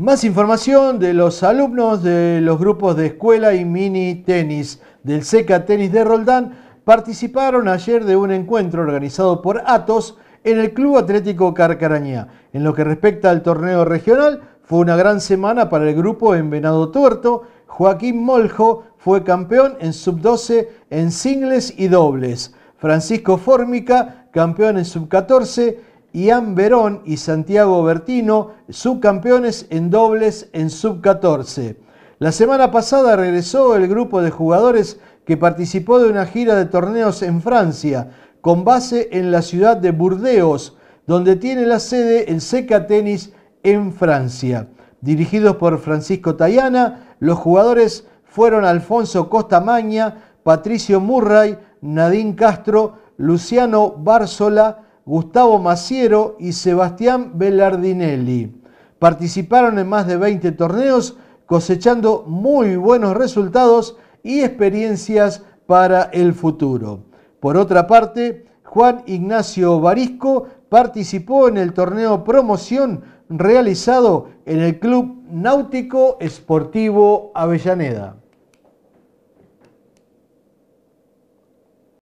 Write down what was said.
Más información de los alumnos de los grupos de escuela y mini tenis del SECA Tenis de Roldán participaron ayer de un encuentro organizado por Atos en el Club Atlético Carcarañá. En lo que respecta al torneo regional, fue una gran semana para el grupo en Venado Tuerto. Joaquín Moljo fue campeón en sub-12 en singles y dobles. Francisco Fórmica, campeón en sub-14 Ian Verón y Santiago Bertino, subcampeones en dobles en sub-14. La semana pasada regresó el grupo de jugadores que participó de una gira de torneos en Francia, con base en la ciudad de Burdeos, donde tiene la sede el Seca Tenis en Francia. Dirigidos por Francisco Tayana, los jugadores fueron Alfonso Costa Maña, Patricio Murray, Nadine Castro, Luciano Bársola, Gustavo Maciero y Sebastián Bellardinelli. Participaron en más de 20 torneos cosechando muy buenos resultados y experiencias para el futuro. Por otra parte, Juan Ignacio Barisco participó en el torneo promoción realizado en el Club Náutico Esportivo Avellaneda.